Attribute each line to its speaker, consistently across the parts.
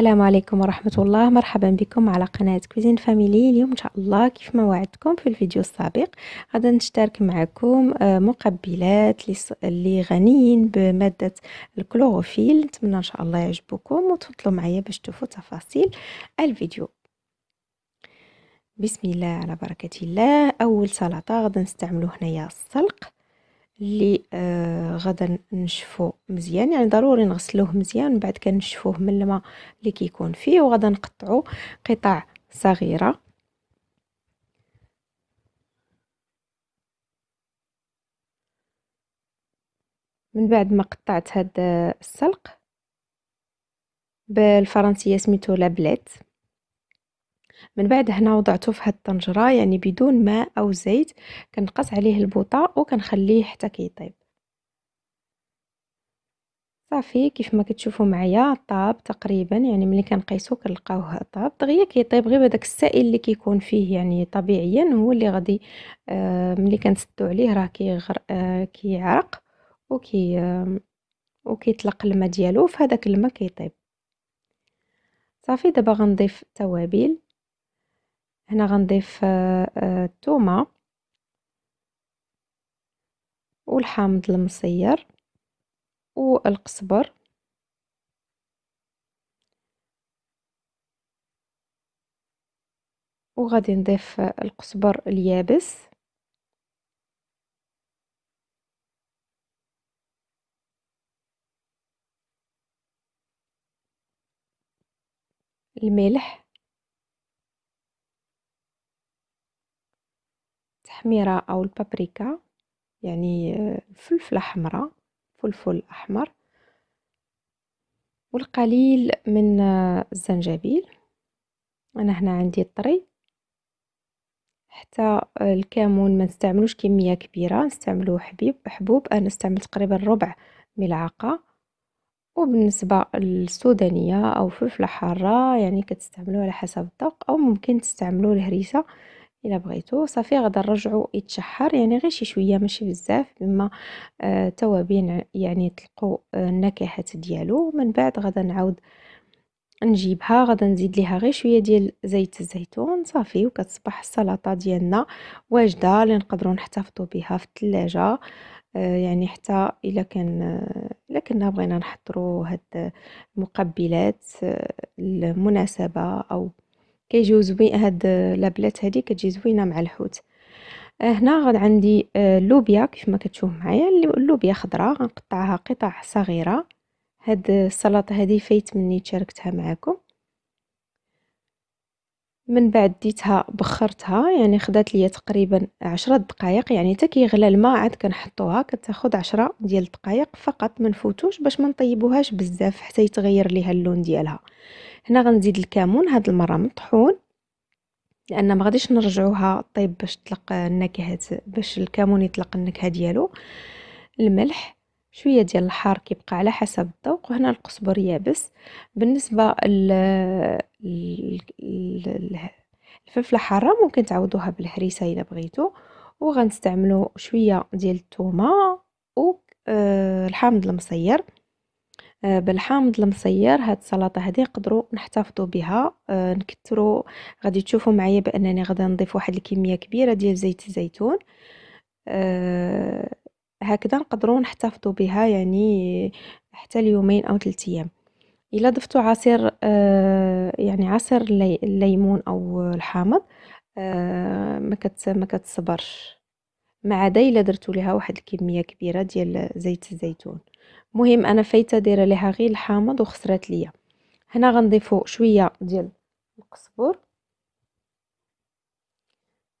Speaker 1: السلام عليكم ورحمة الله مرحبا بكم على قناة كوزين فاميلي اليوم إن شاء الله كيف ما وعدتكم في الفيديو السابق غادي نشترك معكم آه، مقبلات اللي غنيين بمادة الكلوروفيل نتمنى إن شاء الله يعجبكم وتفضلوا معايا باش تشوفوا تفاصيل الفيديو بسم الله على بركة الله أول سلطة غادي نستعملو هنايا السلق اللي آه غدا نشفو مزيان يعني ضروري نغسلوه مزيان من بعد كنشفوه من الماء اللي كيكون فيه وغدا نقطعو قطع صغيره من بعد ما قطعت هاد السلق بالفرنسيه سميتو لابليت من بعد هنا وضعته في هاد الطنجره يعني بدون ماء او زيت كنقص عليه البوطه وكنخليه حتى كيطيب صافي كيف ما كتشوفوا معايا طاب تقريبا يعني ملي كنقيسو كنلقاوه طاب دغيا كيطيب غير بداك السائل اللي كيكون فيه يعني طبيعيا هو اللي غادي آه ملي كنسدو عليه راه كيغر آه، كيعرق وكي آه، وكيطلق الماء ديالو فهداك الماء كيطيب صافي دابا غنضيف التوابل هنا غنضيف آه، آه، الثومه والحامض المصير والقصبر وغادي نضيف القزبر اليابس الملح الحميرة أو البابريكا يعني الفلفلة آه، حمراء فلفل أحمر والقليل من آه، الزنجبيل أنا هنا عندي الطري حتى الكمون ما نستعملوش كمية كبيرة نستعملو حبيب حبوب أنا استعملت تقريبا ربع ملعقة وبالنسبة للسودانية أو فلفلة حارة يعني كتستعملوه على حسب الذوق أو ممكن تستعملوه الهريسة الا بغيتو صافي غدا نرجعو يتشحر يعني غير شي شويه ماشي بزاف بما آه، توابين يعني تلقوا آه، النكهات ديالو من بعد غدا نعاود نجيبها غدا نزيد ليها غير شويه ديال زيت الزيتون صافي وكتصبح السلطه ديالنا واجده اللي نقدروا نحتفظوا بها في الثلاجه آه، يعني حتى الا كان الا كنا بغينا نحضروا هاد المقبلات المناسبه او كيجيو زوين هاد لابلات هادي كتجي زوينه مع الحوت هنا غاد عندي اللوبيا آه، كيف ما كتشوف معايا اللوبيا خضراء غنقطعها قطع صغيره هاد السلطه هادي فايت مني شاركتها معكم من بعد ديتها بخرتها يعني خدات ليا تقريبا عشرة دقائق يعني حتى كيغلى الماء عاد كنحطوها كتاخد عشرة ديال الدقائق فقط ما نفوتوش باش ما نطيبوهاش بزاف حتى يتغير ليها اللون ديالها هنا غنزيد الكمون هاد المره مطحون لان ما غاديش نرجعوها طيب باش تطلق النكهه باش الكمون يطلق النكهه ديالو الملح شويه ديال الحار كيبقى على حسب الذوق وهنا القصبر يابس بالنسبه الفلفله حاره ممكن تعوضوها بالهريسه الا بغيتو وغنستعملو شويه ديال التومة والحامض آه الحامض المصير آه بالحامض المصير هاد السلطه هذه نقدرو نحتفظوا بها آه نكثروا غادي تشوفوا معايا بانني غادي نضيف واحد الكميه كبيره ديال زيت الزيتون هكذا نقدروا نحتفظوا بها يعني حتى ليومين او ثلاث ايام الا ضفتوا عصير آه يعني عصير الليمون او الحامض آه ما كت ما كتصبرش مع الا درتو لها واحد الكميه كبيره ديال زيت الزيتون مهم انا فايته دايره لها غير الحامض وخسرات ليا هنا غنضيفو شويه ديال القزبر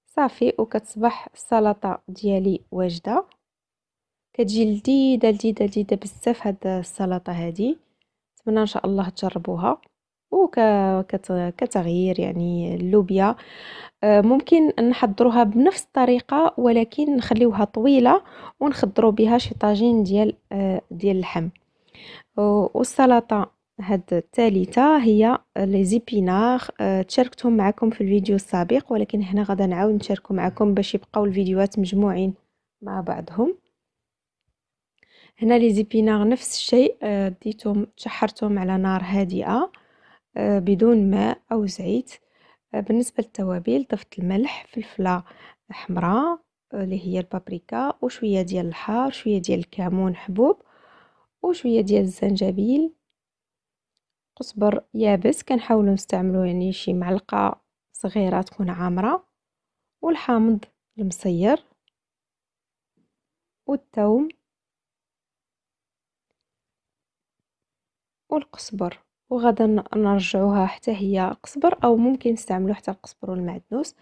Speaker 1: صافي وكتصبح السلطه ديالي واجده كتجي لذيذه لذيذه لذيذه بزاف هاد السلطه هادي نتمنى ان شاء الله تجربوها وكتغيير يعني اللوبيا آه، ممكن نحضروها بنفس الطريقه ولكن نخليوها طويله ونخضروا بها شي طاجين ديال آه، ديال اللحم والسلطه هاد الثالثه هي لي زيبيناغ آه، تشاركتهم معكم في الفيديو السابق ولكن هنا غدا نعاود نشاركو معكم باش يبقاو الفيديوهات مجموعين مع بعضهم هنا لي زيبيناغ نفس الشيء آه، ديتهم تشحرتهم على نار هادئه آه، بدون ماء او زيت آه، بالنسبه للتوابل ضفت الملح فلفله حمراء اللي هي البابريكا وشويه ديال الحار شويه ديال الكمون حبوب وشويه ديال الزنجبيل قزبر يابس كنحاولوا نستعملوا يعني شي معلقه صغيره تكون عامره والحامض المصير والثوم والقصبر وغدا نرجعوها حتى هي قصبر او ممكن نستعملو حتى القصبر والمعدنوس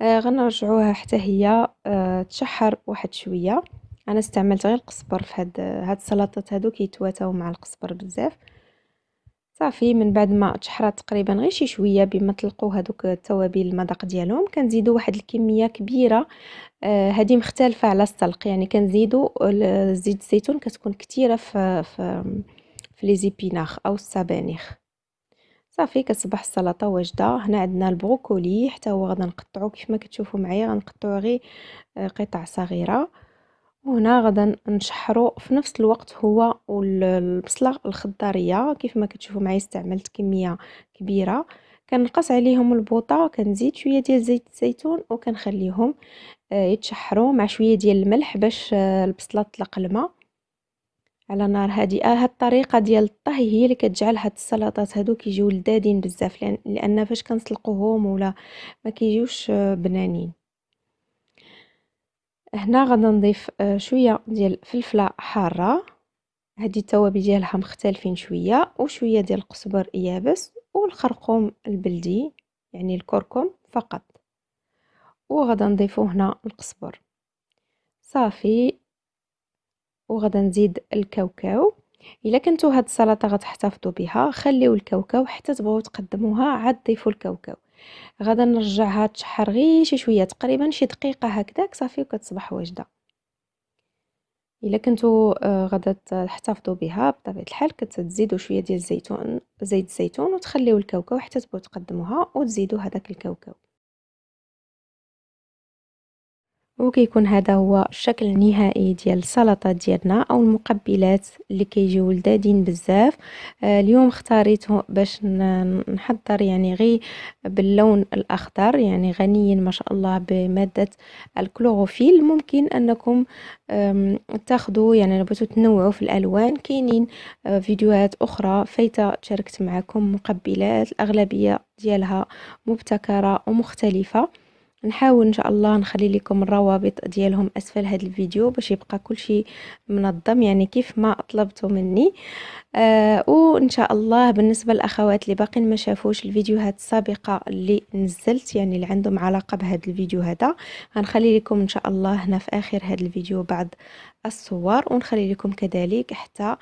Speaker 1: آه غنرجعوها حتى هي آه تشحر واحد شويه انا استعملت غير القصبر في هاد هاد السلطات هادو كيتواتاو مع القصبر بزاف صافي من بعد ما تشحرات تقريبا غير شي شويه بما طلقوا هذوك التوابل المذاق ديالهم كنزيدوا واحد الكميه كبيره آه هذه مختلفه على السلق يعني كنزيدوا زيت الزيتون كتكون كثيره في, في في لي زيبيناخ او السبانخ صافي كتصبح السلطه واجده هنا عندنا البروكولي حتى هو غادي نقطعو كيفما كتشوفوا معايا غنقطعو غير آه، قطع صغيره وهنا غادي نشحرو في نفس الوقت هو والبصله الخضاريه كيفما كتشوفوا معايا استعملت كميه كبيره كنقص عليهم البوطه كنزيد شويه ديال زيت الزيتون وكنخليهم آه، يتشحروا مع شويه ديال الملح باش آه، البصله تطلق الماء على نار هادئه هاد الطريقه ديال الطهي هي اللي كتجعل هاد السلطات هادو كيجيو لذادين بزاف لان, لأن فاش كنسلقوهم ولا ما كيجيوش آه، بنانين هنا غادي نضيف آه، شويه ديال فلفله حاره هادي التوابل ديالها مختلفين شويه وشويه ديال القزبر يابس والخرقوم البلدي يعني الكركم فقط وغادي نضيفو هنا القزبر صافي وغدا نزيد الكاوكاو الا كنتو هاد السلطه غتحتفظوا بها خليو الكاوكاو حتى تبغوا تقدموها عاد ضيفوا الكاوكاو غدا نرجعها تشحر غير شي شويه تقريبا شي دقيقه هكذاك صافي وكتصبح واجده الا كنتو آه، غدا تحتفظوا بها بطبيعه الحال كتزيدوا شويه ديال الزيتون زيت الزيتون وتخليو الكاوكاو حتى تبغوا تقدموها وتزيدوا هذاك الكاوكاو وكيكون هذا هو الشكل النهائي ديال السلطه ديالنا او المقبلات اللي كيجيو لذادين بزاف آه اليوم اختاريته باش نحضر يعني غي باللون الاخضر يعني غني ما شاء الله بماده الكلوروفيل ممكن انكم تاخذوا يعني بغيتوا تنوعوا في الالوان كاينين آه فيديوهات اخرى فايته شاركت معكم مقبلات الاغلبيه ديالها مبتكره ومختلفه نحاول ان شاء الله نخلي لكم الروابط ديالهم اسفل هذا الفيديو باش يبقى كل شيء منظم يعني كيف ما طلبتوا مني آه وان شاء الله بالنسبه للاخوات اللي باقي ما شافوش الفيديوهات السابقه اللي نزلت يعني اللي عندهم علاقه بهذا الفيديو هذا غنخلي لكم ان شاء الله هنا في اخر هذا الفيديو بعض الصور ونخلي لكم كذلك حتى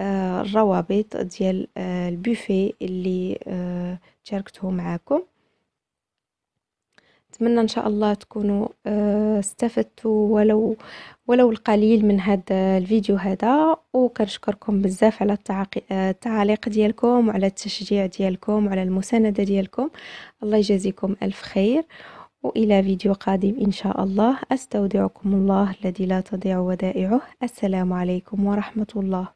Speaker 1: آه الروابط ديال آه البوفيه اللي آه شاركته معاكم نتمنى ان شاء الله تكونوا آه، استفدتوا ولو ولو القليل من هذا الفيديو هذا وكنشكركم بزاف على التعليق ديالكم وعلى التشجيع ديالكم وعلى المسانده ديالكم الله يجازيكم الف خير والى فيديو قادم ان شاء الله استودعكم الله الذي لا تضيع ودائعه السلام عليكم ورحمه الله